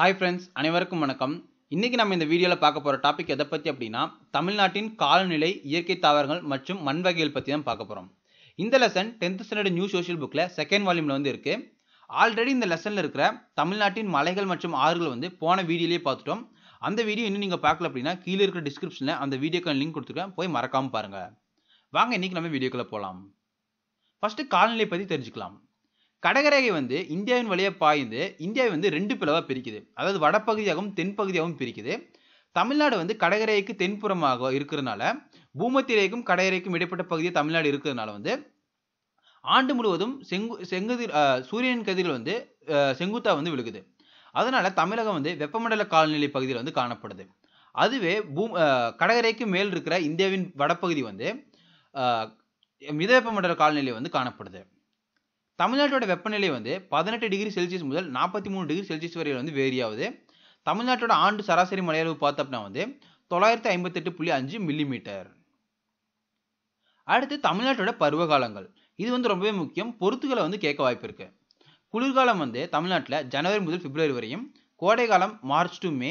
hi friends அனைவருக்கும் வணக்கம் இன்றைக்கி நம்ம இந்த வீடியோவில் பார்க்க போகிற டாபிக் எதை பற்றி அப்படின்னா தமிழ்நாட்டின் காலநிலை இயற்கை தாவரங்கள் மற்றும் மண் வகைகள் பற்றி தான் பார்க்க போகிறோம் இந்த lesson tenth standard new social புக்கில் செகண்ட் வால்யூமில் வந்து இருக்குது ஆல்ரெடி இந்த லெசனில் இருக்கிற தமிழ்நாட்டின் மலைகள் மற்றும் ஆறுகள் வந்து போன வீடியோலேயே பார்த்துட்டோம் அந்த வீடியோ இன்னும் நீங்கள் பார்க்கல அப்படின்னா கீழே இருக்கிற டிஸ்கிரிப்ஷனில் அந்த வீடியோக்கான லிங்க் கொடுத்துருக்கேன் போய் மறக்காமல் பாருங்கள் வாங்க இன்றைக்கி நம்ம வீடியோக்குள்ளே போகலாம் ஃபஸ்ட்டு காலநிலை பற்றி தெரிஞ்சுக்கலாம் கடகரேகை வந்து இந்தியாவின் வழியாக பாய்ந்து இந்தியாவை வந்து ரெண்டு பிளவாக பிரிக்குது அதாவது வடப்பகுதியாகவும் தென்பகுதியாகவும் பிரிக்குது தமிழ்நாடு வந்து கடகரைக்கு தென்புறமாக இருக்கிறதுனால பூமத்திய ரேகைக்கும் கடகரைக்கும் இடைப்பட்ட பகுதியை தமிழ்நாடு இருக்கிறதுனால வந்து ஆண்டு முழுவதும் செங்கு செங்குதிர் சூரியன் கதிர்கள் வந்து செங்குத்தா வந்து விழுகுது அதனால தமிழகம் வந்து வெப்பமண்டல காலநிலை பகுதியில் வந்து காணப்படுது அதுவே பூ கடகரைக்கு மேல் இருக்கிற இந்தியாவின் வடப்பகுதி வந்து மித வெப்பமண்டல காலநிலை வந்து காணப்படுது தமிழ்நாட்டோட வெப்பநிலை வந்து பதினெட்டு டிகிரி செல்சியஸ் முதல் நாற்பத்தி மூணு டிகிரி செல்சியஸ் வரையில் வந்து வேரியாவது தமிழ்நாட்டோட ஆண்டு சராசரி மலையளவு பார்த்தோம்னா வந்து தொள்ளாயிரத்தி ஐம்பத்தெட்டு புள்ளி அஞ்சு மில்லிமீட்டர் அடுத்து தமிழ்நாட்டோட பருவகாலங்கள் இது வந்து ரொம்பவே முக்கியம் பொறுத்துகளை வந்து கேட்க வாய்ப்பு இருக்கு குளிர்காலம் வந்து தமிழ்நாட்டில் ஜனவரி முதல் பிப்ரவரி வரையும் கோடைக்காலம் மார்ச் டு மே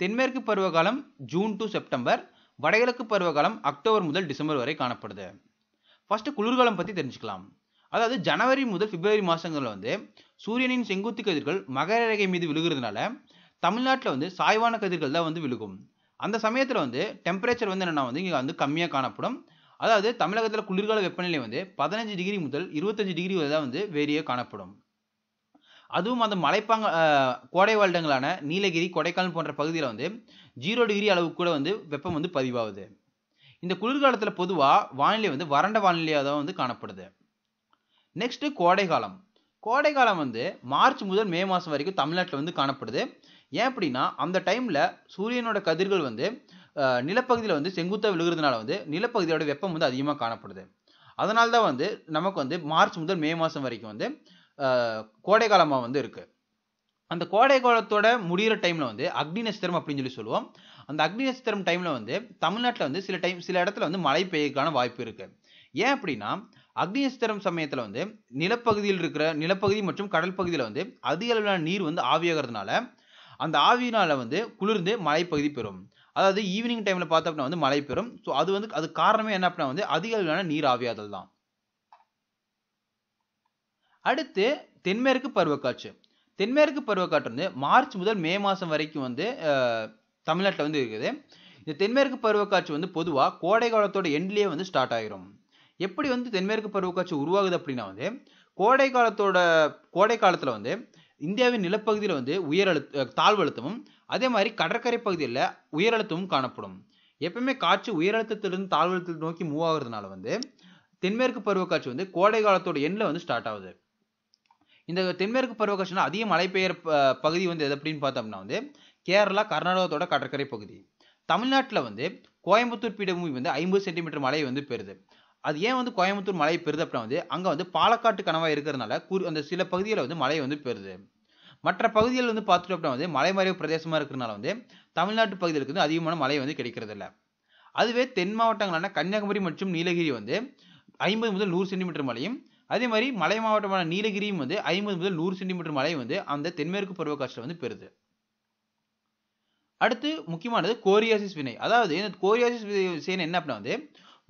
தென்மேற்கு பருவகாலம் ஜூன் டு செப்டம்பர் வடகிழக்கு பருவகாலம் அக்டோபர் முதல் டிசம்பர் வரை காணப்படுது ஃபஸ்ட்டு குளிர்காலம் பற்றி தெரிஞ்சுக்கலாம் அதாவது ஜனவரி முதல் பிப்ரவரி மாதங்களில் வந்து சூரியனின் செங்குத்து கதிர்கள் மகர ரேகை மீது விழுகிறதுனால தமிழ்நாட்டில் வந்து சாய்வான கதிர்கள் தான் வந்து விழுகும் அந்த சமயத்தில் வந்து டெம்பரேச்சர் வந்து என்னென்னா வந்து இங்கே வந்து கம்மியாக காணப்படும் அதாவது தமிழகத்தில் குளிர்கால வெப்பநிலை வந்து பதினஞ்சு டிகிரி முதல் இருபத்தஞ்சு டிகிரி வரை தான் வந்து வேரியே காணப்படும் அதுவும் அந்த மலைப்பாங்க கோடை வருடங்களான நீலகிரி கொடைக்கானல் போன்ற பகுதியில் வந்து ஜீரோ டிகிரி அளவுக்கு கூட வந்து வெப்பம் வந்து பதிவாகுது இந்த குளிர்காலத்தில் பொதுவாக வானிலை வந்து வறண்ட வானிலையாக தான் வந்து காணப்படுது நெக்ஸ்ட்டு கோடைக்காலம் கோடைக்காலம் வந்து மார்ச் முதல் மே மாதம் வரைக்கும் தமிழ்நாட்டில் வந்து காணப்படுது ஏன் அப்படின்னா அந்த டைமில் சூரியனோட கதிர்கள் வந்து நிலப்பகுதியில் வந்து செங்குத்தாக விழுகிறதுனால வந்து நிலப்பகுதியோட வெப்பம் வந்து அதிகமாக காணப்படுது அதனால தான் வந்து நமக்கு வந்து மார்ச் முதல் மே மாதம் வரைக்கும் வந்து கோடைக்காலமாக வந்து இருக்குது அந்த கோடை காலத்தோட முடிகிற டைமில் வந்து அக்னி நட்சத்திரம் அப்படின்னு சொல்லி சொல்லுவோம் அந்த அக்னி நட்சத்திரம் டைமில் வந்து தமிழ்நாட்டில் வந்து சில டைம் சில இடத்துல வந்து மழை பெய்யறதுக்கான வாய்ப்பு இருக்குது ஏன் அப்படின்னா அக்னியஸ்திரம் சமயத்தில் வந்து நிலப்பகுதியில் இருக்கிற நிலப்பகுதி மற்றும் கடல் பகுதியில் வந்து அதிக அளவிலான நீர் வந்து ஆவியாகிறதுனால அந்த ஆவியினால் வந்து குளிர்ந்து மழைப்பகுதி பெறும் அதாவது ஈவினிங் டைமில் பார்த்தோம் அப்படின்னா வந்து மழை பெறும் ஸோ அது வந்து அது காரணமே என்ன அப்படின்னா வந்து அதிக அளவிலான நீர் ஆவியாதல் தான் அடுத்து தென்மேற்கு பருவக்காட்சி தென்மேற்கு பருவக்காற்று வந்து மார்ச் முதல் மே மாதம் வரைக்கும் வந்து தமிழ்நாட்டில் வந்து இருக்குது இந்த தென்மேற்கு பருவக்காட்சி வந்து பொதுவாக கோடை காலத்தோட எண்ட்லேயே வந்து ஸ்டார்ட் ஆகிரும் எப்படி வந்து தென்மேற்கு பருவக்காட்சி உருவாகுது அப்படின்னா வந்து கோடை காலத்தோட கோடை காலத்தில் வந்து இந்தியாவின் நிலப்பகுதியில் வந்து உயர் அழுத்த தாழ்வழுத்தமும் அதே மாதிரி கடற்கரை பகுதியில் உயரழுத்தமும் காணப்படும் எப்பவுமே காற்று உயரழுத்தத்திலிருந்து தாழ்வழுத்தத்தை நோக்கி மூவ் ஆகுறதுனால வந்து தென்மேற்கு பருவக்காட்சி வந்து கோடை காலத்தோட எண்ணில் வந்து ஸ்டார்ட் ஆகுது இந்த தென்மேற்கு பருவக்காட்சினா அதிக மழை பெய்யற பகுதி வந்து எது அப்படின்னு பார்த்தோம்னா வந்து கேரளா கர்நாடகத்தோட கடற்கரை பகுதி தமிழ்நாட்டில் வந்து கோயம்புத்தூர் பீடபூமி வந்து ஐம்பது சென்டிமீட்டர் மழை வந்து பெறுது அது ஏன் வந்து கோயம்புத்தூர் மழை பெறுது அப்படின்னா வந்து அங்கே வந்து பாலக்காட்டு கனவாக இருக்கிறதுனால குறி அந்த சில பகுதியில் வந்து மழை வந்து பெறுது மற்ற பகுதிகள் வந்து பார்த்துட்டு அப்படின்னா வந்து மலைமறைவு பிரதேசமாக இருக்கிறனால வந்து தமிழ்நாட்டு பகுதிகளுக்கு வந்து அதிகமான மழை வந்து கிடைக்கிறது இல்லை அதுவே தென் மாவட்டங்களான கன்னியாகுமரி மற்றும் நீலகிரி வந்து ஐம்பது முதல் நூறு சென்டிமீட்டர் மழையும் அதே மாதிரி மலை மாவட்டமான நீலகிரியும் வந்து ஐம்பது முதல் நூறு சென்டிமீட்டர் மழை வந்து அந்த தென்மேற்கு பருவக்காற்றில் வந்து பெறுது அடுத்து முக்கியமானது கோரியாசிஸ் வினை அதாவது இந்த கோரியாசிஸ் வினை என்ன அப்படின்னா வந்து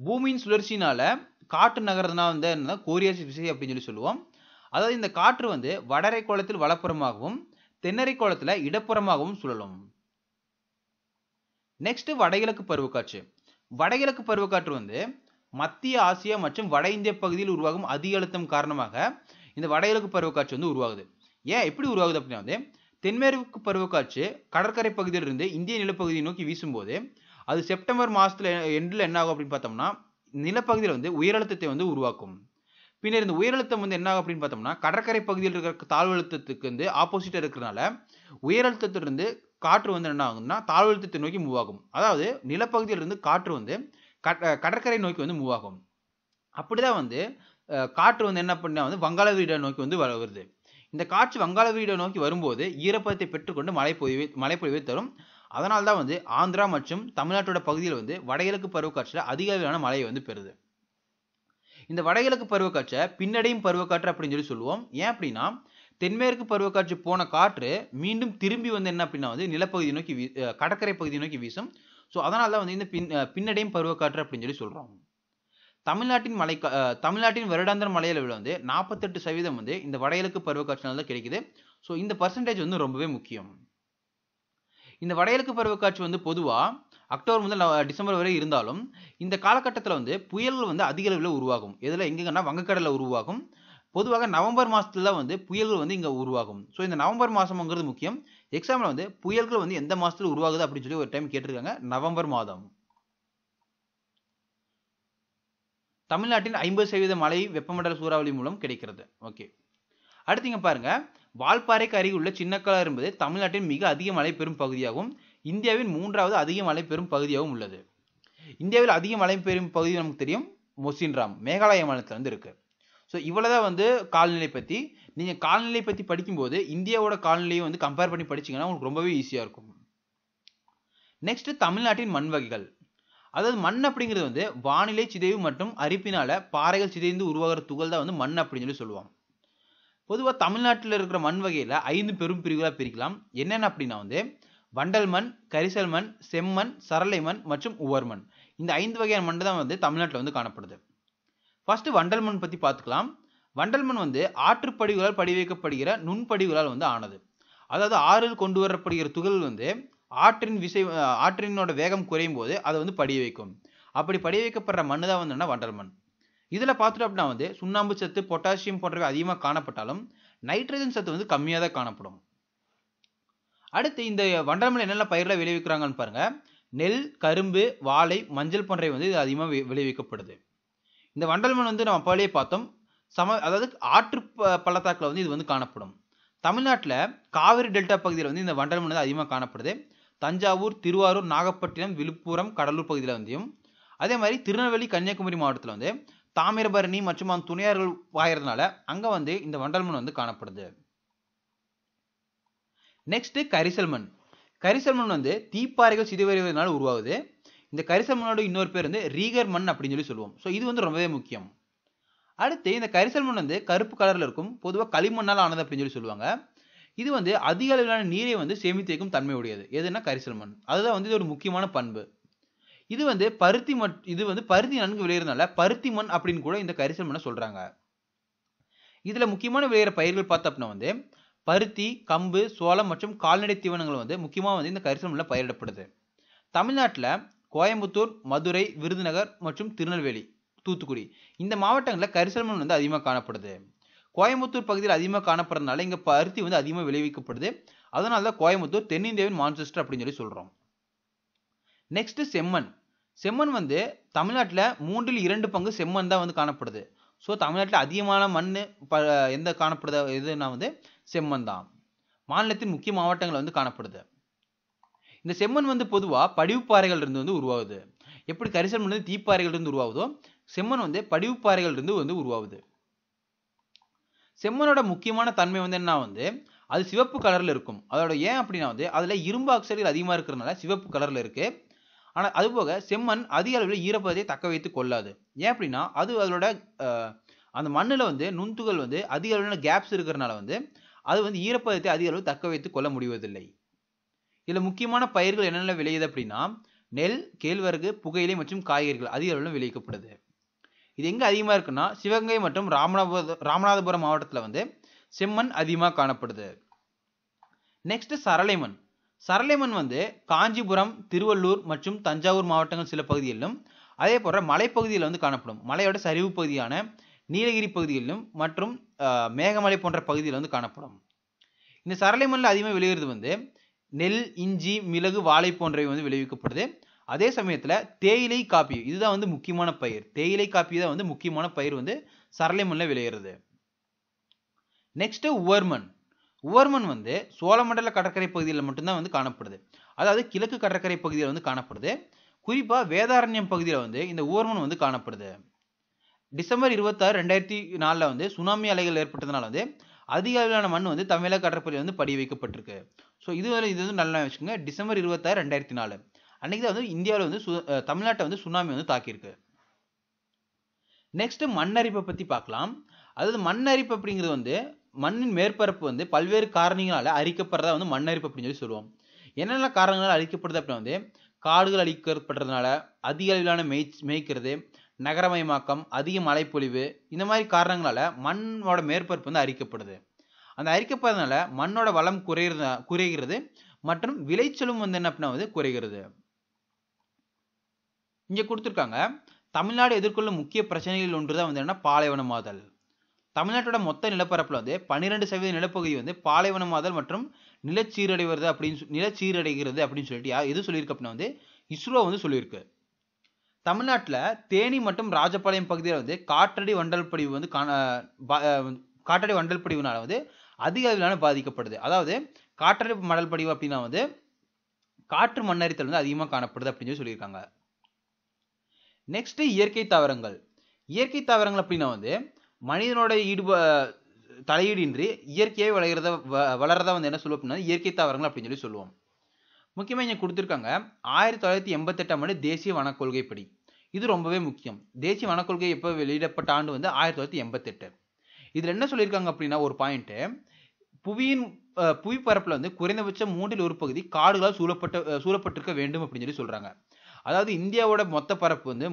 பூமியின் சுழற்சினால் காற்று நகர்றதுனா வந்து என்ன கோரியாசி விசை அப்படின்னு சொல்லி சொல்லுவோம் அதாவது இந்த காற்று வந்து வடரை கோலத்தில் வலப்புறமாகவும் தென்னரை கோலத்தில் இடப்புறமாகவும் சுழலும் நெக்ஸ்ட் வடகிழக்கு பருவக்காற்று வடகிழக்கு பருவக்காற்று வந்து மத்திய ஆசியா மற்றும் வட இந்திய பகுதியில் உருவாகும் அதிக அழுத்தம் காரணமாக இந்த வடகிழக்கு பருவக்காற்று வந்து உருவாகுது ஏன் எப்படி உருவாகுது அப்படின்னா வந்து தென்மேற்கு பருவக்காற்று கடற்கரை பகுதியிலிருந்து இந்திய நிலப்பகுதியை நோக்கி வீசும்போது அது செப்டம்பர் மாதத்தில் எண்டில் என்ன ஆகும் அப்படின்னு பார்த்தோம்னா நிலப்பகுதியில் வந்து உயரழுத்தத்தை வந்து உருவாக்கும் பின்னர் இந்த உயரழுத்தம் வந்து என்ன ஆகும் அப்படின்னு பார்த்தோம்னா கடற்கரை பகுதியில் இருக்கிற தாழ்வழுத்தத்துக்கு வந்து ஆப்போசிட்டாக இருக்கிறனால உயரழுத்தத்திலிருந்து காற்று வந்து என்ன ஆகும்னா தாழ்வழுத்தத்தை நோக்கி மூவ் ஆகும் அதாவது நிலப்பகுதியிலிருந்து காற்று வந்து கடற்கரை நோக்கி வந்து மூவ் ஆகும் அப்படிதான் வந்து காற்று வந்து என்ன பண்ணால் வந்து வங்காள விரிகுடா நோக்கி வந்து வருது இந்த காற்று வங்காள வீடை நோக்கி வரும்போது ஈரப்பதத்தை பெற்றுக்கொண்டு மழை மழை பொழிவை தரும் அதனால் தான் வந்து ஆந்திரா மற்றும் தமிழ்நாட்டோட பகுதியில் வந்து வடகிழக்கு பருவக்காற்றில் அதிக அளவிலான மழையை வந்து பெறுது இந்த வடகிழக்கு பருவக்காற்றை பின்னடையும் பருவக்காற்று அப்படின்னு சொல்லி சொல்லுவோம் ஏன் அப்படின்னா தென்மேற்கு பருவக்காற்று போன காற்று மீண்டும் திரும்பி வந்து என்ன அப்படின்னா வந்து நிலப்பகுதி நோக்கி வீ கடற்கரை பகுதி நோக்கி வீசும் ஸோ அதனால தான் வந்து இந்த பின் பின்னடையும் பருவக்காற்று அப்படின்னு சொல்லி சொல்கிறோம் தமிழ்நாட்டின் மலை தமிழ்நாட்டின் வருடாந்திர மலையளவில் வந்து நாற்பத்தெட்டு சதவீதம் வந்து இந்த வடகிழக்கு பருவக்காற்றினால் தான் கிடைக்குது ஸோ இந்த பர்சன்டேஜ் வந்து ரொம்பவே முக்கியம் இந்த வடகிழக்கு பருவக்காட்சி வந்து பொதுவாக அக்டோபர் முதல் டிசம்பர் வரை இருந்தாலும் இந்த காலகட்டத்தில் வந்து புயல் வந்து அதிக அளவில் உருவாகும் இதில் எங்கெங்கன்னா வங்கக்கடலில் உருவாகும் பொதுவாக நவம்பர் மாதத்தில் வந்து புயல்கள் வந்து இங்கே உருவாகும் ஸோ இந்த நவம்பர் மாதம்ங்கிறது முக்கியம் எக்ஸாம்பிள் வந்து புயல்கள் வந்து எந்த மாதத்தில் உருவாகுது அப்படின்னு சொல்லி ஒரு டைம் கேட்டிருக்காங்க நவம்பர் மாதம் தமிழ்நாட்டின் ஐம்பது சதவீத மழை வெப்பமண்டல சூறாவளி மூலம் கிடைக்கிறது ஓகே அடுத்து இங்கே பாருங்கள் வால்பாறைக்கு அருகிலுள்ள சின்னக்கலா என்பது தமிழ்நாட்டின் மிக அதிக மழை பெறும் பகுதியாகவும் இந்தியாவின் மூன்றாவது அதிக மழை பெறும் பகுதியாகவும் உள்ளது இந்தியாவில் அதிக மழை பெறும் பகுதி நமக்கு தெரியும் மொசின்ராம் மேகாலய மாநிலத்தில் வந்து இருக்கு ஸோ இவ்வளோதான் வந்து கால்நிலை பற்றி நீங்கள் கால்நிலை பற்றி படிக்கும்போது இந்தியாவோட கால்நிலையை வந்து கம்பேர் பண்ணி படிச்சிங்கன்னா உங்களுக்கு ரொம்பவே ஈஸியாக இருக்கும் நெக்ஸ்ட்டு தமிழ்நாட்டின் மண் வகைகள் அதாவது மண் அப்படிங்கிறது வந்து வானிலை சிதைவு மற்றும் அரிப்பினால் பாறைகள் சிதைந்து உருவாகிற துகள் தான் வந்து மண் அப்படின்னு சொல்லி சொல்லுவாங்க பொதுவாக தமிழ்நாட்டில் இருக்கிற மண் வகையில் ஐந்து பெரும் பிரிவுகளாக பிரிக்கலாம் என்னென்ன அப்படின்னா வந்து வண்டல் மண் கரிசல் மண் செம்மண் சரளை மண் மற்றும் உவர் மண் இந்த ஐந்து வகையான மண் தான் வந்து தமிழ்நாட்டில் வந்து காணப்படுது ஃபஸ்ட்டு வண்டல் மண் பற்றி பார்த்துக்கலாம் வண்டல் மண் வந்து ஆற்றுப்படிவுகளால் படிவைக்கப்படுகிற நுண்படிவுகளால் வந்து ஆனது அதாவது ஆறில் கொண்டு வரப்படுகிற துகள் வந்து ஆற்றின் விசை ஆற்றினோட வேகம் குறையும் போது அதை வந்து படிய வைக்கும் அப்படி படிய வைக்கப்படுற மண் தான் வந்து வண்டல் மண் இதில் பார்த்துட்டோம் அப்படின்னா வந்து சுண்ணாம்பு சத்து பொட்டாசியம் போன்றவை அதிகமாக காணப்பட்டாலும் நைட்ரஜன் சத்து வந்து கம்மியாக தான் காணப்படும் அடுத்து இந்த வண்டலமில் என்னென்ன பயிரில் விளைவிக்கிறாங்கன்னு பாருங்கள் நெல் கரும்பு வாழை மஞ்சள் போன்றவை வந்து இது அதிகமாக விளைவிக்கப்படுது இந்த வண்டல் வந்து நம்ம அப்போலேயே பார்த்தோம் சம அதாவது ஆற்று பள்ளத்தாக்கில் வந்து இது வந்து காணப்படும் தமிழ்நாட்டில் காவிரி டெல்டா பகுதியில் வந்து இந்த வண்டல் மண் வந்து அதிகமாக காணப்படுது தஞ்சாவூர் திருவாரூர் நாகப்பட்டினம் விழுப்புரம் கடலூர் பகுதியில் வந்தையும் அதே மாதிரி திருநெல்வேலி கன்னியாகுமரி மாவட்டத்தில் வந்து தாமிரபரணி மற்றும் அந்த துணையார்கள் பாயறதுனால அங்கே வந்து இந்த வண்டல் மண் வந்து காணப்படுது நெக்ஸ்ட் கரிசல் மண் கரிசல் மண் வந்து தீப்பாறைகள் சிதைவறிவதனால உருவாகுது இந்த கரிசல் மண்ணோட இன்னொரு பேர் வந்து ரீகர் மண் அப்படின்னு சொல்லி சொல்லுவோம் ஸோ இது வந்து ரொம்பவே முக்கியம் அடுத்து இந்த கரிசல் மண் வந்து கருப்பு கலரில் இருக்கும் பொதுவாக களிமண்ணால் ஆனது அப்படின்னு சொல்லி சொல்லுவாங்க இது வந்து அதிக அளவிலான நீரை வந்து சேமித்து வைக்கும் தன்மை உடையது எதுனா கரிசல் மண் அதுதான் வந்து இது ஒரு முக்கியமான பண்பு இது வந்து பருத்தி மண் இது வந்து பருத்தி நன்கு விளையிறதுனால பருத்தி மண் அப்படின்னு கூட இந்த கரிசல் மண்ணை சொல்றாங்க இதுல முக்கியமான விளையிற பயிர்கள் பார்த்தோம்னா வந்து பருத்தி கம்பு சோளம் மற்றும் கால்நடை தீவனங்கள் வந்து முக்கியமாக வந்து இந்த கரிசல் மண்ணில் பயிரிடப்படுது தமிழ்நாட்டில் கோயம்புத்தூர் மதுரை விருதுநகர் மற்றும் திருநெல்வேலி தூத்துக்குடி இந்த மாவட்டங்களில் கரிசல் மண் வந்து அதிகமாக காணப்படுது கோயம்புத்தூர் பகுதியில் அதிகமாக காணப்படுறதுனால இங்கே பருத்தி வந்து அதிகமாக விளைவிக்கப்படுது அதனால தான் கோயம்புத்தூர் தென்னிந்தியாவின் மான்செஸ்டர் அப்படின்னு சொல்லி சொல்கிறோம் நெக்ஸ்ட்டு செம்மண் செம்மண் வந்து தமிழ்நாட்டில் மூன்றில் இரண்டு பங்கு செம்மண் தான் வந்து காணப்படுது ஸோ தமிழ்நாட்டில் அதிகமான மண் ப எந்த காணப்படுத இதுனா வந்து செம்மண் தான் மாநிலத்தின் முக்கிய மாவட்டங்கள் வந்து காணப்படுது இந்த செம்மண் வந்து பொதுவாக படிவுப்பாறைகள் இருந்து வந்து உருவாகுது எப்படி கரிசல் மண் வந்து தீப்பாறைகள் இருந்து உருவாகுதோ செம்மண் வந்து படிவுப்பாறைகள் இருந்து வந்து உருவாகுது செம்மனோட முக்கியமான தன்மை வந்து என்ன வந்து அது சிவப்பு கலரில் இருக்கும் அதோட ஏன் அப்படின்னா வந்து அதில் இரும்பு ஆக்சைடுகள் அதிகமாக இருக்கிறதுனால சிவப்பு கலரில் இருக்குது ஆனால் அதுபோக செம்மண் அதிக அளவில் ஈரப்பதத்தை தக்க வைத்து கொள்ளாது ஏன் அப்படின்னா அது அதோட அந்த மண்ணில் வந்து நுண்துகள் வந்து அதிக அளவில் கேப்ஸ் இருக்கிறனால வந்து அது வந்து ஈரப்பதத்தை அதிக அளவு தக்க வைத்து கொள்ள முடிவதில்லை இதில் முக்கியமான பயிர்கள் என்னென்ன விளையுது அப்படின்னா நெல் கேழ்வரகு புகையிலை மற்றும் காய்கறிகள் அதிக அளவில் விளைவிக்கப்படுது இது எங்கே அதிகமாக இருக்குன்னா சிவகங்கை மற்றும் ராமநாதபுரம் ராமநாதபுரம் மாவட்டத்தில் வந்து செம்மண் அதிகமாக காணப்படுது நெக்ஸ்ட் சரளை மண் சரளைமண் வந்து காஞ்சிபுரம் திருவள்ளூர் மற்றும் தஞ்சாவூர் மாவட்டங்கள் சில பகுதிகளிலும் அதே போன்ற மலைப்பகுதியில் வந்து காணப்படும் மலையோட சரிவு பகுதியான நீலகிரி பகுதிகளிலும் மற்றும் மேகமலை போன்ற பகுதியில் வந்து காணப்படும் இந்த சரளைமண்ணில் அதிகமாக விளைகிறது வந்து நெல் இஞ்சி மிளகு வாழை போன்றவை வந்து விளைவிக்கப்படுது அதே சமயத்தில் தேயிலை காப்பி இதுதான் வந்து முக்கியமான பயிர் தேயிலை காப்பி தான் வந்து முக்கியமான பயிர் வந்து சரளைமண்ணில் விளைகிறது நெக்ஸ்ட்டு உவர்மண் உவர்மன் வந்து சோழமண்டல கடற்கரை பகுதியில் மட்டும்தான் வந்து காணப்படுது அதாவது கிழக்கு கடற்கரை பகுதியில் வந்து காணப்படுது குறிப்பாக வேதாரண்யம் பகுதியில் வந்து இந்த உவர்மன் வந்து காணப்படுது டிசம்பர் இருபத்தாறு ரெண்டாயிரத்தி நாலில் வந்து சுனாமி அலைகள் ஏற்பட்டதுனால வந்து அதிக அளவிலான மண் வந்து தமிழக கடற்பகுதியில் வந்து படி வைக்கப்பட்டிருக்கு ஸோ இது வந்து இது வந்து நல்லா வச்சுக்கோங்க டிசம்பர் இருபத்தாறு ரெண்டாயிரத்தி நாலு அன்றைக்கி தான் வந்து இந்தியாவில் வந்து சு தமிழ்நாட்டை வந்து சுனாமி வந்து தாக்கியிருக்கு நெக்ஸ்ட்டு மண்ணரிப்பை பற்றி பார்க்கலாம் அதாவது மண்ணரிப்பு அப்படிங்கிறது வந்து மண்ணின் மேற்பரப்பு வந்து பல்வேறு காரணங்களால் அரிக்கப்படுறதா வந்து மண்ணரிப்பு அப்படின்னு சொல்லி சொல்லுவோம் என்னென்ன காரணங்களால் அழிக்கப்படுது அப்படின்னா வந்து காடுகள் அழிக்கப்படுறதுனால அதிக அளவிலான மெய் மேய்க்கிறது நகரமயமாக்கம் அதிக மழைப்பொழிவு இந்த மாதிரி காரணங்களால் மண்ணோட மேற்பரப்பு வந்து அரிக்கப்படுது அந்த அரிக்கப்படுறதுனால மண்ணோட வளம் குறையிறது குறைகிறது மற்றும் விளைச்சலும் வந்து என்ன அப்படின்னா வந்து குறைகிறது இங்கே கொடுத்துருக்காங்க தமிழ்நாடு எதிர்கொள்ளும் முக்கிய பிரச்சனைகளில் ஒன்று தான் வந்து என்ன பாலைவனமாதல் தமிழ்நாட்டோட மொத்த நிலப்பரப்பில் வந்து பன்னிரெண்டு சதவீத நிலப்பகுதி வந்து பாலைவனமாதல் மற்றும் நிலச்சீரடைவது அப்படின்னு நிலச்சீரடைகிறது அப்படின்னு சொல்லிட்டு யார் எது சொல்லியிருக்கு அப்படின்னா வந்து இஸ்ரோ வந்து சொல்லியிருக்கு தமிழ்நாட்டில் தேனி மற்றும் ராஜபாளையம் பகுதியில் வந்து காற்றடி வண்டல் படிவு வந்து காற்றடி வண்டல் படிவுனால வந்து அதிக அளவிலான பாதிக்கப்படுது அதாவது காற்றடி மடல் படிவு அப்படின்னா வந்து காற்று மண்ணரித்தல் வந்து அதிகமாக காணப்படுது அப்படின்னு சொல்லி சொல்லியிருக்காங்க நெக்ஸ்ட் இயற்கை தாவரங்கள் இயற்கை தாவரங்கள் அப்படின்னா வந்து மனிதனோட ஈடுபா தலையீடின்றி இயற்கையாக வளர்கிறத வளர்றதா வந்து என்ன சொல்லுவோம் அப்படின்னா இயற்கை தாவரங்கள் அப்படின்னு சொல்லி சொல்லுவோம் முக்கியமாக இங்கே கொடுத்துருக்காங்க ஆயிரத்தி தொள்ளாயிரத்தி எண்பத்தெட்டாம் ஆண்டு தேசிய வனக்கொள்கைப்படி இது ரொம்பவே முக்கியம் தேசிய வனக்கொள்கை எப்போ வெளியிடப்பட்ட ஆண்டு வந்து ஆயிரத்தி தொள்ளாயிரத்தி எண்பத்தெட்டு இதில் என்ன சொல்லியிருக்காங்க அப்படின்னா ஒரு பாயிண்ட்டு புவியின் புவிப்பரப்பில் வந்து குறைந்தபட்சம் மூன்றில் ஒரு பகுதி காடுகளால் சூழப்பட்ட சூழப்பட்டிருக்க வேண்டும் அப்படின்னு சொல்லி சொல்கிறாங்க அதாவது இந்தியாவோட மொத்த பரப்பு வந்து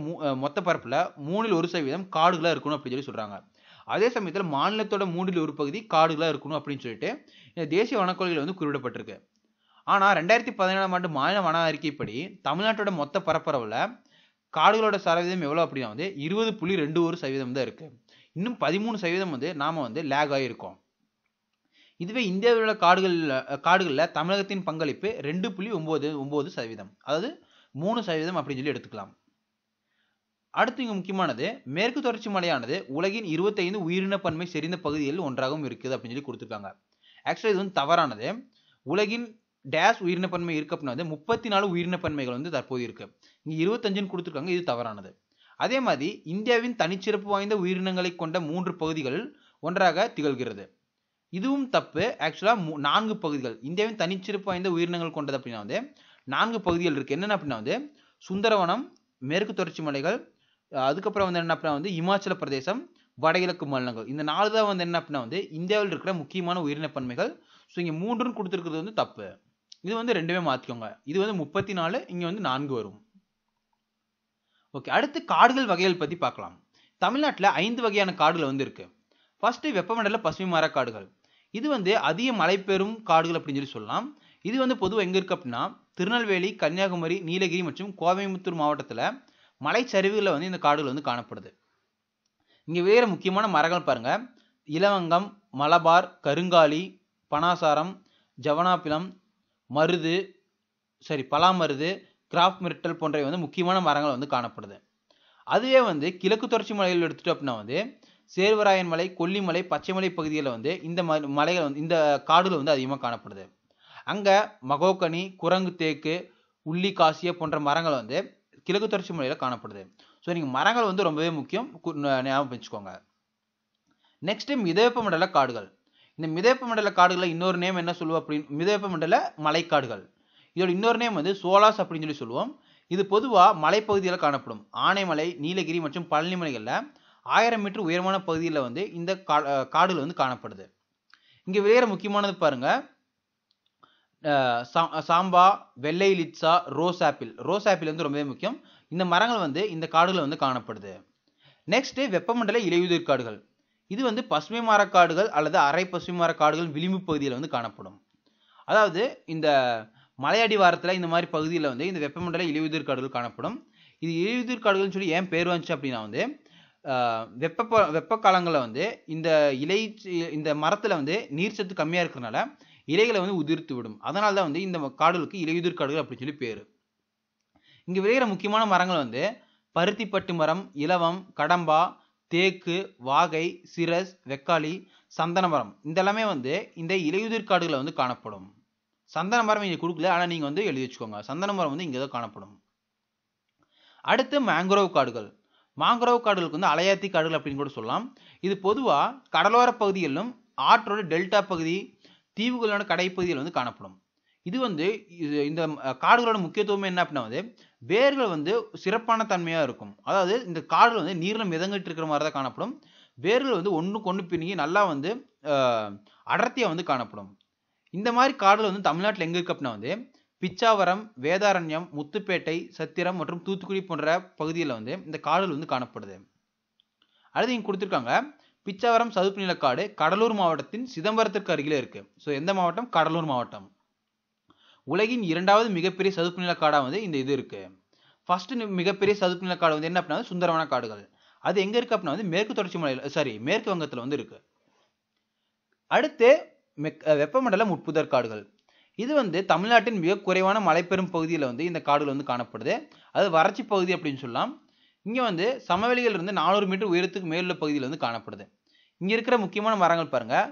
மொத்த பரப்பில் மூணில் ஒரு சதவீதம் காடுகளாக இருக்கணும் அப்படின்னு சொல்லி சொல்கிறாங்க அதே சமயத்தில் மாநிலத்தோட மூன்றில் ஒரு பகுதி காடுகளாக இருக்கணும் அப்படின்னு சொல்லிட்டு இந்த தேசிய வனக்கொள்கையில் வந்து குறிப்பிடப்பட்டிருக்கு ஆனால் ரெண்டாயிரத்தி பதினேழாம் ஆண்டு மாநில வன அறிக்கைப்படி தமிழ்நாட்டோட மொத்த பரப்பரவில் காடுகளோட சதவீதம் எவ்வளோ அப்படின்னா வந்து இருபது புள்ளி ரெண்டு ஒரு சதவீதம் தான் இருக்குது இன்னும் பதிமூணு சதவீதம் வந்து நாம் வந்து லேக் ஆகியிருக்கோம் இதுவே இந்தியாவில் உள்ள காடுகளில் காடுகளில் தமிழகத்தின் பங்களிப்பு ரெண்டு புள்ளி ஒம்பது ஒம்பது சதவீதம் அதாவது மூணு சதவீதம் அப்படின்னு சொல்லி எடுத்துக்கலாம் அடுத்து இங்கே முக்கியமானது மேற்கு தொடர்ச்சி மலையானது உலகின் இருபத்தைந்து உயிரின பன்மை செறிந்த பகுதிகளில் ஒன்றாகவும் இருக்குது அப்படின்னு சொல்லி கொடுத்துருக்காங்க ஆக்சுவலாக இது வந்து தவறானது உலகின் டேஷ் உயிரின பன்மை இருக்கு அப்படின்னா வந்து முப்பத்தி நாலு உயிரின பன்மைகள் வந்து தற்போது இருக்கு இங்கே இருபத்தஞ்சுன்னு கொடுத்துருக்காங்க இது தவறானது அதே மாதிரி இந்தியாவின் தனிச்சிறப்பு வாய்ந்த உயிரினங்களை கொண்ட மூன்று பகுதிகள் ஒன்றாக திகழ்கிறது இதுவும் தப்பு ஆக்சுவலாக நான்கு பகுதிகள் இந்தியாவின் தனிச்சிறப்பு வாய்ந்த உயிரினங்கள் கொண்டது அப்படின்னா வந்து நான்கு பகுதிகள் இருக்குது என்னென்ன அப்படின்னா வந்து சுந்தரவனம் மேற்கு தொடர்ச்சி மலைகள் அதுக்கப்புறம் வந்து என்ன அப்படின்னா வந்து இமாச்சல பிரதேசம் வடகிழக்கு மாநிலங்கள் இந்த நாலு தான் வந்து என்ன அப்படின்னா வந்து இந்தியாவில் இருக்கிற முக்கியமான உயிரின பன்மைகள் ஸோ இங்கே மூன்றுன்னு கொடுத்துருக்கிறது வந்து தப்பு இது வந்து ரெண்டுமே மாற்றிக்கோங்க இது வந்து முப்பத்தி நாலு இங்கே வந்து நான்கு வரும் ஓகே அடுத்து காடுகள் வகைகள் பற்றி பார்க்கலாம் தமிழ்நாட்டில் ஐந்து வகையான காடுகள் வந்து இருக்கு ஃபர்ஸ்ட் வெப்பமண்டல பசுமை மர காடுகள் இது வந்து அதிக மழை பெறும் காடுகள் அப்படின்னு சொல்லி சொல்லலாம் இது வந்து பொதுவாக எங்கே இருக்குது அப்படின்னா திருநெல்வேலி கன்னியாகுமரி நீலகிரி மற்றும் கோயம்புத்தூர் மாவட்டத்தில் மலைச்சரிவுகளில் வந்து இந்த காடுகள் வந்து காணப்படுது இங்கே வேறு முக்கியமான மரங்கள் பாருங்கள் இலவங்கம் மலபார் கருங்காலி பனாசாரம் ஜவனாப்பிலம் மருது சரி பலாமருது கிராஃப்ட் மிரட்டல் போன்றவை வந்து முக்கியமான மரங்கள் வந்து காணப்படுது அதுவே வந்து கிழக்கு தொடர்ச்சி மலையில் எடுத்துட்டோம் அப்படின்னா வந்து சேர்வராயன் மலை கொல்லிமலை பச்சைமலை பகுதிகளில் வந்து இந்த மலைகள் வந்து இந்த காடுகள் வந்து அதிகமாக காணப்படுது அங்கே மகோக்கனி குரங்கு தேக்கு உள்ளி காசிய போன்ற மரங்கள் வந்து கிழக்கு தொடர்ச்சி மலையில் காணப்படுது ஸோ நீங்கள் மரங்கள் வந்து ரொம்பவே முக்கியம் ஞாபகம் வச்சுக்கோங்க நெக்ஸ்ட் மிதவெப்ப மண்டல காடுகள் இந்த மிதவெப்ப மண்டல காடுகளில் இன்னொரு நேம் என்ன சொல்லுவோம் அப்படின்னு மிதவெப்ப மண்டல மலைக்காடுகள் இதோட இன்னொரு நேம் வந்து சோலாஸ் அப்படின்னு சொல்லி சொல்லுவோம் இது பொதுவாக மலைப்பகுதியில் காணப்படும் ஆனைமலை நீலகிரி மற்றும் பழனி மலைகளில் ஆயிரம் மீட்டர் உயரமான பகுதியில் வந்து இந்த காடுகள் வந்து காணப்படுது இங்கே வேறு முக்கியமானது பாருங்கள் சாம்பா வெள்ளை லிட்ஸா ரோஸ் ஆப்பிள் ரோஸ் ஆப்பிள் வந்து ரொம்பவே முக்கியம் இந்த மரங்கள் வந்து இந்த காடுகளில் வந்து காணப்படுது நெக்ஸ்ட்டு வெப்பமண்டல இலையுதிர் காடுகள் இது வந்து பசுமை மரக்காடுகள் அல்லது அரை பசுமை மர காடுகள் விளிம்பு பகுதியில் வந்து காணப்படும் அதாவது இந்த வாரத்தில் இந்த மாதிரி பகுதியில் வந்து இந்த வெப்பமண்டல இலையுதிர் காடுகள் காணப்படும் இது இலையுதிர் காடுகள்னு சொல்லி ஏன் பேர் வந்துச்சு அப்படின்னா வந்து வெப்ப வெப்ப காலங்களில் வந்து இந்த இலை இந்த மரத்தில் வந்து நீர்ச்சத்து கம்மியாக இருக்கிறனால இலைகளை வந்து உதிர்த்து விடும் அதனால தான் வந்து இந்த காடுகளுக்கு இலையுதிர் காடுகள் அப்படின்னு சொல்லி பேர் இங்கே விளையிற முக்கியமான மரங்கள் வந்து பருத்திப்பட்டு மரம் இலவம் கடம்பா தேக்கு வாகை சிரஸ் வெக்காளி சந்தன மரம் இதெல்லாமே வந்து இந்த இலையுதிர் காடுகளை வந்து காணப்படும் சந்தன மரம் இங்கே கொடுக்கல ஆனால் நீங்கள் வந்து எழுதி வச்சுக்கோங்க சந்தன மரம் வந்து இங்கே தான் காணப்படும் அடுத்து மேங்க்ரோவ் காடுகள் மாங்க்ரோவ் காடுகளுக்கு வந்து அலையாத்தி காடுகள் அப்படின்னு கூட சொல்லலாம் இது பொதுவாக கடலோர பகுதிகளிலும் ஆற்றோட டெல்டா பகுதி தீவுகளோட கடைப்பகுதியில் வந்து காணப்படும் இது வந்து இது இந்த காடுகளோட முக்கியத்துவம் என்ன அப்படின்னா வந்து வேர்கள் வந்து சிறப்பான தன்மையாக இருக்கும் அதாவது இந்த காடுகள் வந்து நீரில் மிதங்கிட்டு இருக்கிற மாதிரி தான் காணப்படும் வேர்கள் வந்து ஒன்று கொண்டு பின்னி நல்லா வந்து அடர்த்தியாக வந்து காணப்படும் இந்த மாதிரி காடுகள் வந்து தமிழ்நாட்டில் எங்கே இருக்குது அப்படின்னா வந்து பிச்சாவரம் வேதாரண்யம் முத்துப்பேட்டை சத்திரம் மற்றும் தூத்துக்குடி போன்ற பகுதியில் வந்து இந்த காடுகள் வந்து காணப்படுது அடுத்து இங்கே கொடுத்துருக்காங்க பிச்சாவரம் சதுப்பு நிலக்காடு கடலூர் மாவட்டத்தின் சிதம்பரத்திற்கு அருகிலே இருக்கு ஸோ எந்த மாவட்டம் கடலூர் மாவட்டம் உலகின் இரண்டாவது மிகப்பெரிய சதுப்பு நிலக்காடாக வந்து இந்த இது இருக்கு ஃபர்ஸ்ட் மிகப்பெரிய சதுப்பு நிலக்காடு வந்து என்ன அப்படின்னா சுந்தரவன காடுகள் அது எங்க இருக்கு அப்படின்னா வந்து மேற்கு தொடர்ச்சி மலையில் சாரி மேற்கு வங்கத்தில் வந்து இருக்கு அடுத்து வெப்பமண்டல முட்புதர் காடுகள் இது வந்து தமிழ்நாட்டின் மிக குறைவான பெறும் பகுதியில் வந்து இந்த காடுகள் வந்து காணப்படுது அது வறட்சி பகுதி அப்படின்னு சொல்லலாம் இங்கே வந்து சமவெளிகள் இருந்து நானூறு மீட்டர் உயரத்துக்கு மேலுள்ள பகுதியில் வந்து காணப்படுது இங்கே இருக்கிற முக்கியமான மரங்கள் பாருங்கள்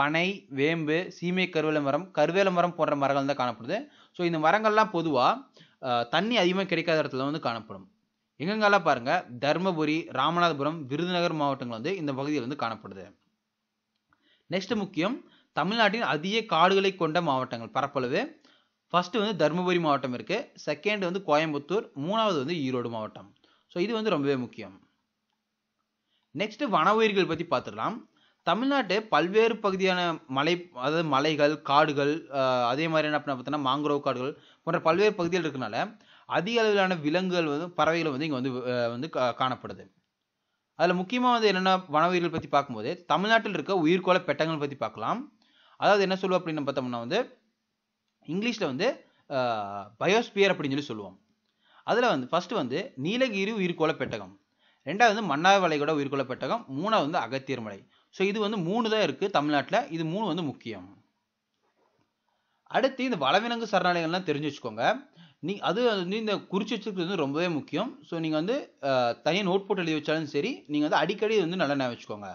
பனை வேம்பு சீமை கருவேல மரம் கருவேல மரம் போன்ற மரங்கள் தான் காணப்படுது ஸோ இந்த மரங்கள்லாம் பொதுவாக தண்ணி அதிகமாக கிடைக்காத இடத்துல வந்து காணப்படும் எங்கெங்கெல்லாம் பாருங்கள் தர்மபுரி ராமநாதபுரம் விருதுநகர் மாவட்டங்கள் வந்து இந்த பகுதியில் வந்து காணப்படுது நெக்ஸ்ட் முக்கியம் தமிழ்நாட்டின் அதிக காடுகளை கொண்ட மாவட்டங்கள் பரப்பளவு ஃபஸ்ட்டு வந்து தர்மபுரி மாவட்டம் இருக்குது செகண்ட் வந்து கோயம்புத்தூர் மூணாவது வந்து ஈரோடு மாவட்டம் ஸோ இது வந்து ரொம்பவே முக்கியம் நெக்ஸ்ட் வன உயிர்கள் பற்றி பார்த்துடலாம் தமிழ்நாட்டு பல்வேறு பகுதியான மலை அதாவது மலைகள் காடுகள் அதே மாதிரி என்ன பார்த்தோன்னா மாங்க்ரோவ் காடுகள் போன்ற பல்வேறு பகுதிகள் இருக்கனால அதிக அளவிலான விலங்குகள் வந்து பறவைகள் வந்து இங்கே வந்து வந்து காணப்படுது அதில் முக்கியமாக வந்து என்னென்ன வன உயிர்கள் பற்றி பார்க்கும்போது தமிழ்நாட்டில் இருக்க உயிர்கோள பெட்டங்கள் பற்றி பார்க்கலாம் அதாவது என்ன சொல்லுவோம் அப்படின்னு பார்த்தோம்னா வந்து இங்கிலீஷில் வந்து பயோஸ்பியர் அப்படின்னு சொல்லி சொல்லுவோம் அதில் வந்து ஃபஸ்ட்டு வந்து நீலகிரி உயிர்கோள பெட்டகம் ரெண்டாவது வந்து வளைகூட உயிர்கோள பெட்டகம் மூணாவது வந்து அகத்தியர் மலை ஸோ இது வந்து மூணு தான் இருக்குது தமிழ்நாட்டில் இது மூணு வந்து முக்கியம் அடுத்து இந்த வளவிலங்கு சரணாலயங்கள்லாம் தெரிஞ்சு வச்சுக்கோங்க நீ அது வந்து இந்த குறிச்சு வச்சுருக்கிறது வந்து ரொம்பவே முக்கியம் ஸோ நீங்கள் வந்து தனியாக நோட் போட்டு எழுதி வச்சாலும் சரி நீங்கள் வந்து அடிக்கடி வந்து நல்லா வச்சுக்கோங்க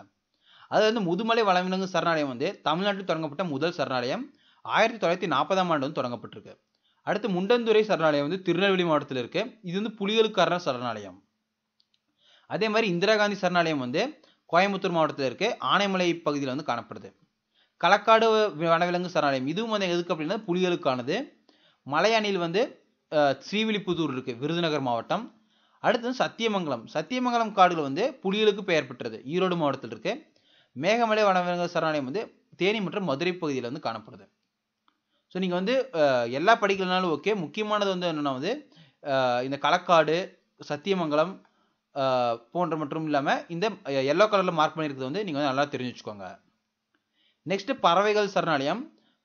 அது வந்து முதுமலை வளவிலங்கு சரணாலயம் வந்து தமிழ்நாட்டில் தொடங்கப்பட்ட முதல் சரணாலயம் ஆயிரத்தி தொள்ளாயிரத்தி நாற்பதாம் ஆண்டு வந்து தொடங்கப்பட்டிருக்கு அடுத்து முண்டந்துறை சரணாலயம் வந்து திருநெல்வேலி மாவட்டத்தில் இருக்குது இது வந்து புலிகளுக்கான சரணாலயம் அதே மாதிரி இந்திரா காந்தி சரணாலயம் வந்து கோயம்புத்தூர் மாவட்டத்தில் இருக்குது ஆனைமலை பகுதியில் வந்து காணப்படுது களக்காடு வனவிலங்கு சரணாலயம் இதுவும் வந்து எதுக்கு அப்படின்னா புலிகளுக்கானது மலையணியில் வந்து ஸ்ரீவில்லிபுத்தூர் இருக்குது விருதுநகர் மாவட்டம் வந்து சத்தியமங்கலம் சத்தியமங்கலம் காடுகள் வந்து புலிகளுக்கு பெயர் பெற்றது ஈரோடு மாவட்டத்தில் இருக்குது மேகமலை வனவிலங்கு சரணாலயம் வந்து தேனி மற்றும் மதுரை பகுதியில் வந்து காணப்படுது ஸோ நீங்கள் வந்து எல்லா படிக்கலனாலும் ஓகே முக்கியமானது வந்து என்னென்னா வந்து இந்த களக்காடு சத்தியமங்கலம் போன்ற மட்டும் இல்லாமல் இந்த எல்லோ கலரில் மார்க் பண்ணியிருக்கிறது வந்து நீங்கள் வந்து நல்லா தெரிஞ்சு வச்சுக்கோங்க நெக்ஸ்ட்டு பறவைகள் சரணாலயம்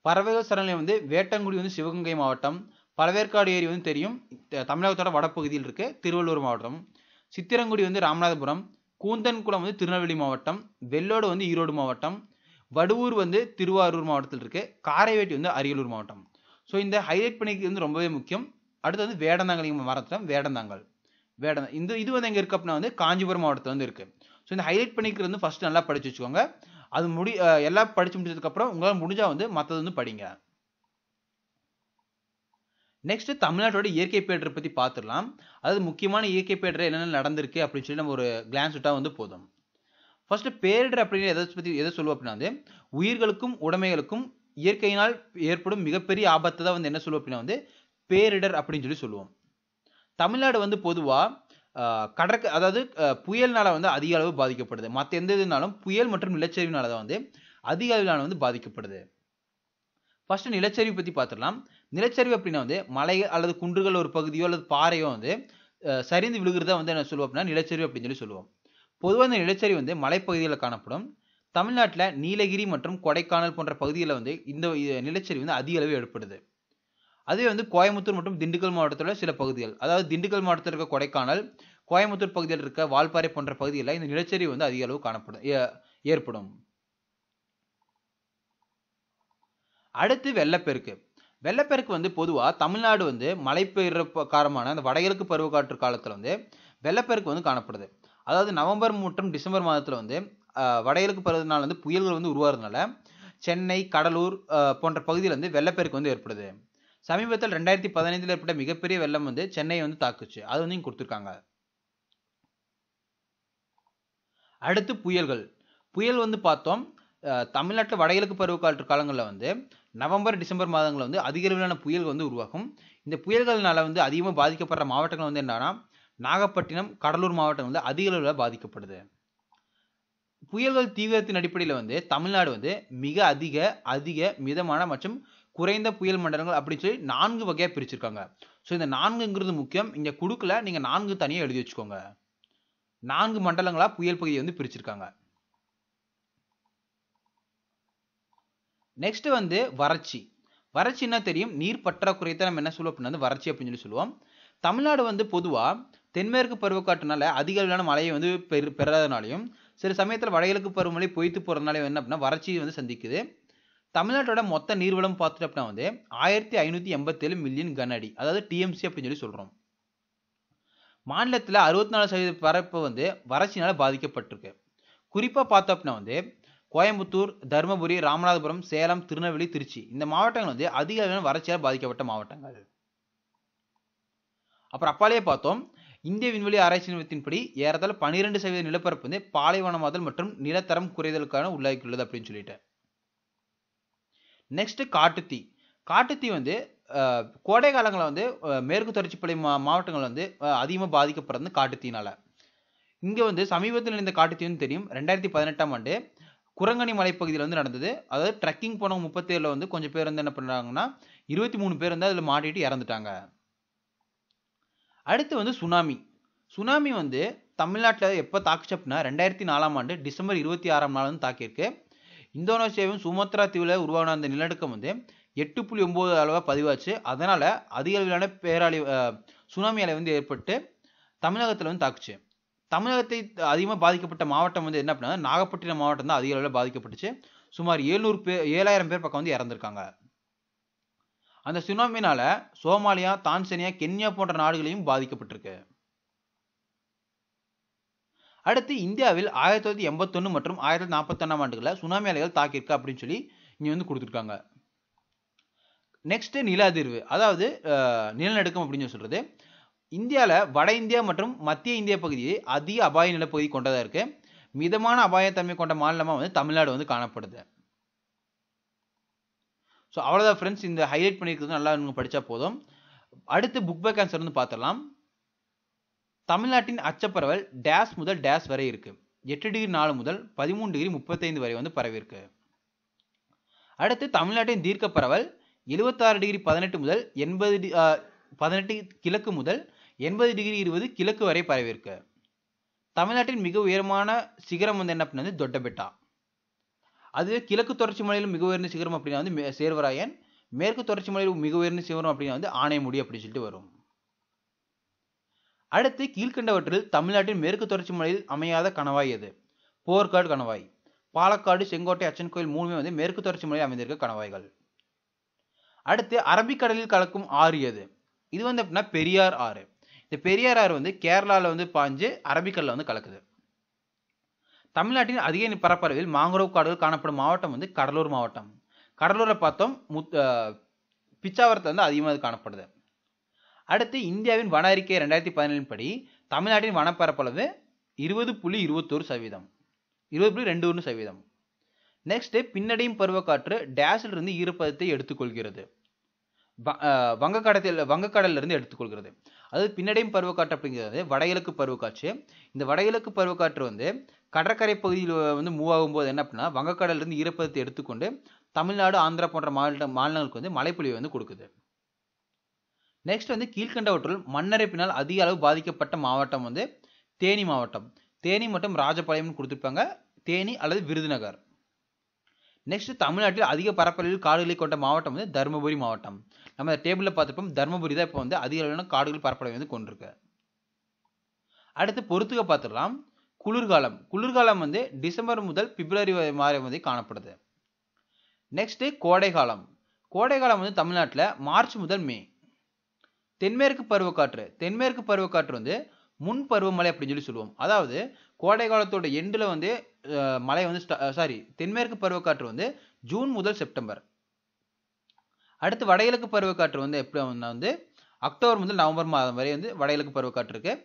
பறவைகள் சரணாலயம் வந்து வேட்டங்குடி வந்து சிவகங்கை மாவட்டம் பழவேற்காடு ஏரி வந்து தெரியும் தமிழகத்தோட வடப்பகுதியில் இருக்குது திருவள்ளூர் மாவட்டம் சித்திரங்குடி வந்து ராமநாதபுரம் கூந்தன்குளம் வந்து திருநெல்வேலி மாவட்டம் வெள்ளோடு வந்து ஈரோடு மாவட்டம் வடுவூர் வந்து திருவாரூர் மாவட்டத்தில் இருக்குது காரைவேட்டி வந்து அரியலூர் மாவட்டம் ஸோ இந்த ஹைலைட் பண்ணிக்கிறது வந்து ரொம்பவே முக்கியம் அடுத்து வந்து வேடந்தாங்கல் நீங்கள் வேடந்தாங்கல் வேடம் இந்த இது வந்து எங்கே இருக்கு அப்படின்னா வந்து காஞ்சிபுரம் மாவட்டத்தில் வந்து இருக்குது ஸோ இந்த ஹைலைட் பண்ணிக்கிறது வந்து ஃபஸ்ட்டு நல்லா படித்து வச்சுக்கோங்க அது முடி எல்லாம் படித்து முடிச்சதுக்கப்புறம் உங்களால் முடிஞ்சால் வந்து மற்றது வந்து படிங்க நெக்ஸ்ட் தமிழ்நாட்டோட இயற்கை பேடரை பற்றி பார்த்துடலாம் அதாவது முக்கியமான இயற்கை பேடரை என்னென்ன நடந்திருக்கு அப்படின்னு சொல்லி நம்ம ஒரு கிளான்ஸ் விட்டால் வந்து போதும் ஃபர்ஸ்ட் பேரிடர் அப்படின்னு எதை பற்றி எதை சொல்லுவோம் அப்படின்னா வந்து உயிர்களுக்கும் உடைமைகளுக்கும் இயற்கையினால் ஏற்படும் மிகப்பெரிய ஆபத்தை தான் வந்து என்ன சொல்லுவோம் அப்படின்னா வந்து பேரிடர் அப்படின்னு சொல்லி சொல்லுவோம் தமிழ்நாடு வந்து பொதுவாக கடற்க அதாவது புயல்னால் வந்து அதிக அளவு பாதிக்கப்படுது மற்ற எந்த இதுனாலும் புயல் மற்றும் நிலச்சரிவுனால தான் வந்து அதிக அளவிலான வந்து பாதிக்கப்படுது ஃபஸ்ட்டு நிலச்சரிவு பற்றி பார்த்துடலாம் நிலச்சரிவு அப்படின்னா வந்து மலை அல்லது குன்றுகள் ஒரு பகுதியோ அல்லது பாறையோ வந்து சரிந்து விழுகிறதா வந்து என்ன சொல்லுவோம் அப்படின்னா நிலச்சரிவு அப்படின்னு சொல்லி சொல்லுவோம் பொதுவாக இந்த நிலச்சரி வந்து மலைப்பகுதியில் காணப்படும் தமிழ்நாட்டில் நீலகிரி மற்றும் கொடைக்கானல் போன்ற பகுதிகளில் வந்து இந்த நிலச்சரி வந்து அதிக அளவு ஏற்படுது அதே வந்து கோயம்புத்தூர் மற்றும் திண்டுக்கல் மாவட்டத்தில் சில பகுதிகள் அதாவது திண்டுக்கல் மாவட்டத்தில் இருக்க கொடைக்கானல் கோயம்புத்தூர் பகுதியில் இருக்க வால்பாறை போன்ற பகுதிகளில் இந்த நிலச்சரி வந்து அதிக அளவு காணப்படும் ஏற்படும் அடுத்து வெள்ளப்பெருக்கு வெள்ளப்பெருக்கு வந்து பொதுவாக தமிழ்நாடு வந்து மழை பெய்கிற காரணமான அந்த வடகிழக்கு பருவக்காற்று காலத்தில் வந்து வெள்ளப்பெருக்கு வந்து காணப்படுது அதாவது நவம்பர் மற்றும் டிசம்பர் மாதத்தில் வந்து வடகிழக்கு பருவத்தினால் வந்து புயல்கள் வந்து உருவாகிறதுனால சென்னை கடலூர் போன்ற பகுதியில் வந்து வெள்ளப்பெருக்கு வந்து ஏற்படுது சமீபத்தில் ரெண்டாயிரத்தி பதினைந்தில் ஏற்பட்ட மிகப்பெரிய வெள்ளம் வந்து சென்னை வந்து தாக்குச்சு அது வந்து இங்கே கொடுத்துருக்காங்க அடுத்து புயல்கள் புயல் வந்து பார்த்தோம் தமிழ்நாட்டில் வடகிழக்கு பருவ காலங்களில் வந்து நவம்பர் டிசம்பர் மாதங்களில் வந்து அதிக அளவிலான புயல்கள் வந்து உருவாகும் இந்த புயல்கள்னால வந்து அதிகமாக பாதிக்கப்படுற மாவட்டங்கள் வந்து என்னன்னா நாகப்பட்டினம் கடலூர் மாவட்டம் வந்து அதிக அளவில் பாதிக்கப்படுது புயல்கள் தீவிரத்தின் அடிப்படையில் வந்து தமிழ்நாடு வந்து மிக அதிக அதிக மிதமான மற்றும் குறைந்த புயல் மண்டலங்கள் அப்படின்னு சொல்லி நான்கு வகையாக பிரிச்சிருக்காங்க ஸோ இந்த நான்குங்கிறது முக்கியம் இங்கே கொடுக்கல நீங்கள் நான்கு தனியாக எழுதி வச்சுக்கோங்க நான்கு மண்டலங்களாக புயல் பகுதியை வந்து பிரிச்சிருக்காங்க நெக்ஸ்ட் வந்து வறட்சி வறட்சின்னா தெரியும் நீர் பற்றாக்குறை நம்ம என்ன சொல்லுவோம் அப்படின்னா வந்து வறட்சி அப்படின்னு சொல்லி சொல்லுவோம் தமிழ்நாடு வந்து பொதுவாக தென்மேற்கு பருவக்காற்றுனால அதிக அளவிலான மழையை வந்து பெரு பெறாதனாலையும் சில சமயத்தில் வடகிழக்கு பருவமழை பொய்த்து போகிறதுனால என்ன அப்படின்னா வறட்சியை வந்து சந்திக்குது தமிழ்நாட்டோட மொத்த நீர்வளம் பார்த்துட்டு அப்படின்னா வந்து ஆயிரத்தி ஐநூற்றி எண்பத்தேழு மில்லியன் கன அடி அதாவது டிஎம்சி அப்படின்னு சொல்லி சொல்கிறோம் மாநிலத்தில் அறுபத்தி நாலு சதவீத பரப்பு வந்து வறட்சினால் பாதிக்கப்பட்டிருக்கு குறிப்பாக பார்த்தோம் அப்படின்னா வந்து கோயம்புத்தூர் தருமபுரி ராமநாதபுரம் சேலம் திருநெல்வேலி திருச்சி இந்த மாவட்டங்கள் வந்து அதிக அளவிலான வறட்சியால் பாதிக்கப்பட்ட மாவட்டங்கள் அப்புறம் அப்பாலேயே பார்த்தோம் இந்திய விண்வெளி ஆராய்ச்சி படி ஏறத்தாழ பனிரெண்டு சதவீத நிலப்பரப்பு வந்து பாலைவனமாதல் மற்றும் நிலத்தரம் குறைதலுக்கான உள்ளது அப்படின்னு சொல்லிட்டு நெக்ஸ்ட் காட்டுத்தீ காட்டுத்தீ வந்து கோடை காலங்களில் வந்து மேற்கு தொடர்ச்சிப்பள்ளி மா மாவட்டங்கள் வந்து அதிகமாக பாதிக்கப்படுறது காட்டுத்தீனால் இங்கே வந்து சமீபத்தில் இந்த காட்டுத்தீன்னு தெரியும் ரெண்டாயிரத்தி பதினெட்டாம் ஆண்டு குரங்கணி மலைப்பகுதியில் வந்து நடந்தது அதாவது ட்ரெக்கிங் போனவங்க முப்பத்தேழில் வந்து கொஞ்சம் பேர் வந்து என்ன பண்ணுறாங்கன்னா இருபத்தி மூணு பேர் வந்து அதில் மாட்டிட்டு இறந்துட்டாங்க அடுத்து வந்து சுனாமி சுனாமி வந்து தமிழ்நாட்டில் எப்போ தாக்குச்சு அப்படின்னா ரெண்டாயிரத்தி நாலாம் ஆண்டு டிசம்பர் இருபத்தி ஆறாம் நாள் வந்து தாக்கியிருக்கு இந்தோனேஷியாவும் சுமத்ரா தீவில் உருவான அந்த நிலநடுக்கம் வந்து எட்டு புள்ளி ஒம்பது அளவாக பதிவாச்சு அதனால் அதிக அளவிலான பேராளி சுனாமி அலை வந்து ஏற்பட்டு தமிழகத்தில் வந்து தாக்குச்சு தமிழகத்தை அதிகமாக பாதிக்கப்பட்ட மாவட்டம் வந்து என்ன அப்படின்னா நாகப்பட்டினம் மாவட்டம் தான் அதிக அளவில் பாதிக்கப்பட்டுச்சு சுமார் ஏழ்நூறு பேர் ஏழாயிரம் பேர் பக்கம் வந்து இறந்துருக்காங்க அந்த சுனாமினால சோமாலியா தான்சேனியா கென்யா போன்ற நாடுகளையும் பாதிக்கப்பட்டிருக்கு அடுத்து இந்தியாவில் ஆயிரத்தி தொள்ளாயிரத்தி எண்பத்தொன்று மற்றும் ஆயிரத்தி தொள்ளாயிரத்தி நாற்பத்தொன்னாம் ஆண்டுகளில் சுனாமி அலைகள் தாக்கியிருக்கு அப்படின்னு சொல்லி இங்கே வந்து கொடுத்துருக்காங்க நெக்ஸ்ட்டு நில அதிர்வு அதாவது நிலநடுக்கம் அப்படின்னு சொல்கிறது இந்தியாவில் வட இந்தியா மற்றும் மத்திய இந்திய பகுதியை அதிக அபாய நிலப்பகுதி கொண்டதாக இருக்குது மிதமான அபாயத்தன்மை கொண்ட மாநிலமாக வந்து தமிழ்நாடு வந்து காணப்படுது ஸோ அவ்வளோதான் ஃப்ரெண்ட்ஸ் இந்த ஹைலைட் பண்ணியிருக்கிறது நல்லா நீங்கள் படித்தா போதும் அடுத்து புக் பேக் ஆன்சர் வந்து பார்த்துடலாம் தமிழ்நாட்டின் அச்சப்பரவல் டேஸ் முதல் டேஸ் வரை இருக்குது எட்டு டிகிரி நாலு முதல் பதிமூணு டிகிரி முப்பத்தைந்து வரை வந்து பரவிருக்கு அடுத்து தமிழ்நாட்டின் தீர்க்க பரவல் எழுபத்தாறு டிகிரி பதினெட்டு முதல் எண்பது பதினெட்டு கிழக்கு முதல் எண்பது டிகிரி இருபது கிழக்கு வரை இருக்கு தமிழ்நாட்டின் மிக உயரமான சிகரம் வந்து என்ன அப்படின்னா தொட்டபெட்டா அதுவே கிழக்கு தொடர்ச்சி மலையில் மிக உயர்ந்த சிகரம் அப்படின்னா வந்து சேர்வராயன் மேற்கு தொடர்ச்சி மலையில் மிக உயர்ந்த சிகரம் அப்படின்னா வந்து ஆனைமுடி அப்படின்னு சொல்லிட்டு வரும் அடுத்து கீழ்கண்டவற்றில் தமிழ்நாட்டின் மேற்கு தொடர்ச்சி மலையில் அமையாத கணவாய் எது போர்க்காடு கணவாய் பாலக்காடு செங்கோட்டை அச்சன் கோயில் மூணுமே வந்து மேற்கு தொடர்ச்சி மலையில் அமைந்திருக்க கணவாய்கள் அடுத்து அரபிக்கடலில் கலக்கும் ஆறு எது இது வந்து அப்படின்னா பெரியார் ஆறு இந்த பெரியார் ஆறு வந்து கேரளாவில் வந்து பாஞ்சு அரபிக்கடலில் வந்து கலக்குது தமிழ்நாட்டின் அதிக பரப்பளவில் மாங்குரோவ் காடுகள் காணப்படும் மாவட்டம் வந்து கடலூர் மாவட்டம் கடலூரை பார்த்தோம் முத் பிச்சாவரத்தை வந்து அதிகமாக காணப்படுது அடுத்து இந்தியாவின் வன அறிக்கை ரெண்டாயிரத்தி பதினேழு படி தமிழ்நாட்டின் வனப்பரப்பளவு இருபது புள்ளி இருபத்தோரு சதவீதம் இருபது புள்ளி ரெண்டு ஒன்று சதவீதம் நெக்ஸ்ட்டு பின்னடையும் பருவக்காற்று டேஷில் இருந்து ஈரப்பதத்தை எடுத்துக்கொள்கிறது வங்கக்கடத்தில் வங்கக்கடலிருந்து எடுத்துக்கொள்கிறது அதாவது பின்னடையும் பருவக்காற்று அப்படிங்கிறது வடகிழக்கு பருவக்காற்று இந்த வடகிழக்கு பருவக்காற்று வந்து கடற்கரை பகுதியில் வந்து மூவ் ஆகும்போது என்ன அப்படின்னா வங்கக்கடலிருந்து ஈரப்பதத்தை எடுத்துக்கொண்டு தமிழ்நாடு ஆந்திரா போன்ற மாநில மாநிலங்களுக்கு வந்து மழைப்பொழிவு வந்து கொடுக்குது நெக்ஸ்ட் வந்து கீழ்கண்டவற்றுள் மண்ணரைப்பினால் அதிக அளவு பாதிக்கப்பட்ட மாவட்டம் வந்து தேனி மாவட்டம் தேனி மற்றும் ராஜபாளையம்னு கொடுத்துருப்பாங்க தேனி அல்லது விருதுநகர் நெக்ஸ்ட் தமிழ்நாட்டில் அதிக பரப்பளவில் காடுகளை கொண்ட மாவட்டம் வந்து தருமபுரி மாவட்டம் நம்ம டேபிளில் பார்த்துருப்போம் தர்மபுரி தான் இப்போ வந்து அதிக அளவிலான காடுகள் பரப்பளவை வந்து கொண்டிருக்கு அடுத்து பொறுத்துக்க பார்த்துடலாம் குளிர்காலம் குளிர்காலம் வந்து டிசம்பர் முதல் பிப்ரவரி மாதம் வந்து காணப்படுது நெக்ஸ்ட்டு கோடைகாலம் கோடைகாலம் வந்து தமிழ்நாட்டில் மார்ச் முதல் மே தென்மேற்கு பருவக்காற்று தென்மேற்கு பருவக்காற்று வந்து முன் பருவமழை அப்படின்னு சொல்லி சொல்லுவோம் அதாவது கோடை காலத்தோட எண்டில் வந்து மழை வந்து சாரி தென்மேற்கு பருவக்காற்று வந்து ஜூன் முதல் செப்டம்பர் அடுத்து வடகிழக்கு பருவக்காற்று வந்து எப்படி வந்து அக்டோபர் முதல் நவம்பர் மாதம் வரை வந்து வடகிழக்கு பருவக்காற்று இருக்குது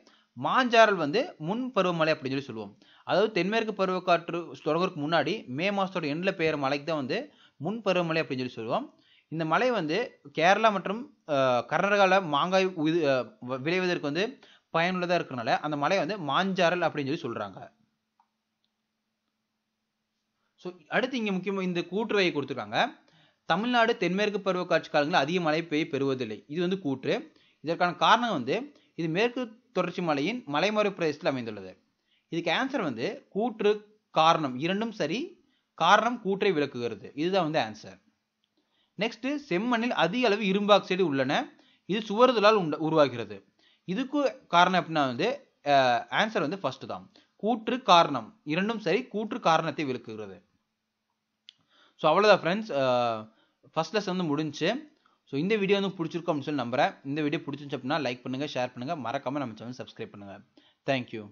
மாஞ்சாரல் வந்து முன் பருவமழை அப்படின்னு சொல்லி சொல்லுவோம் அதாவது தென்மேற்கு பருவக்காற்று தொடங்குறதுக்கு முன்னாடி மே மாதத்தோட எண்டில் பெய்கிற மலைக்கு தான் வந்து முன் பருவமழை அப்படின்னு சொல்லி சொல்லுவோம் இந்த மலை வந்து கேரளா மற்றும் கர்நாடகாவில் மாங்காய் விளைவதற்கு வந்து பயனுள்ளதாக இருக்கிறனால அந்த மலை வந்து மாஞ்சாரல் அப்படின்னு சொல்லி சொல்கிறாங்க ஸோ அடுத்து இங்கே முக்கியமாக இந்த கூட்டுறவை கொடுத்துருக்காங்க தமிழ்நாடு தென்மேற்கு பருவக்காட்சி காலங்களில் அதிக மழை பெய்ய பெறுவதில்லை இது வந்து கூற்று இதற்கான காரணம் வந்து இது மேற்கு தொடர்ச்சி மலையின் மலைமறை பிரதேசத்தில் அமைந்துள்ளது இதுக்கு ஆன்சர் வந்து கூற்று காரணம் இரண்டும் சரி காரணம் கூற்றை விளக்குகிறது இதுதான் வந்து ஆன்சர் நெக்ஸ்ட் செம்மண்ணில் அதிக அளவு இரும்பு ஆக்சைடு உள்ளன இது சுவறுதலால் உருவாகிறது இதுக்கு காரணம் அப்படின்னா வந்து ஆன்சர் வந்து ஃபர்ஸ்ட் தான் கூற்று காரணம் இரண்டும் சரி கூற்று காரணத்தை விளக்குகிறது ஸோ அவ்வளோதான் ஃப்ரெண்ட்ஸ் ஃபஸ்ட் லெஸ் வந்து முடிஞ்சு ஸோ இந்த வீடியோ வந்து பிடிச்சிருக்கோம் அப்படின்னு சொல்லி நம்புகிறேன் இந்த வீடியோ பிடிச்சிருந்துச்சு அப்படின்னா லைக் பண்ணுங்கள் ஷேர் பண்ணுங்கள் மறக்காமல் நம்ம சேனல் சப்ஸ்கிரைப் பண்ணுங்கள் தேங்க்யூ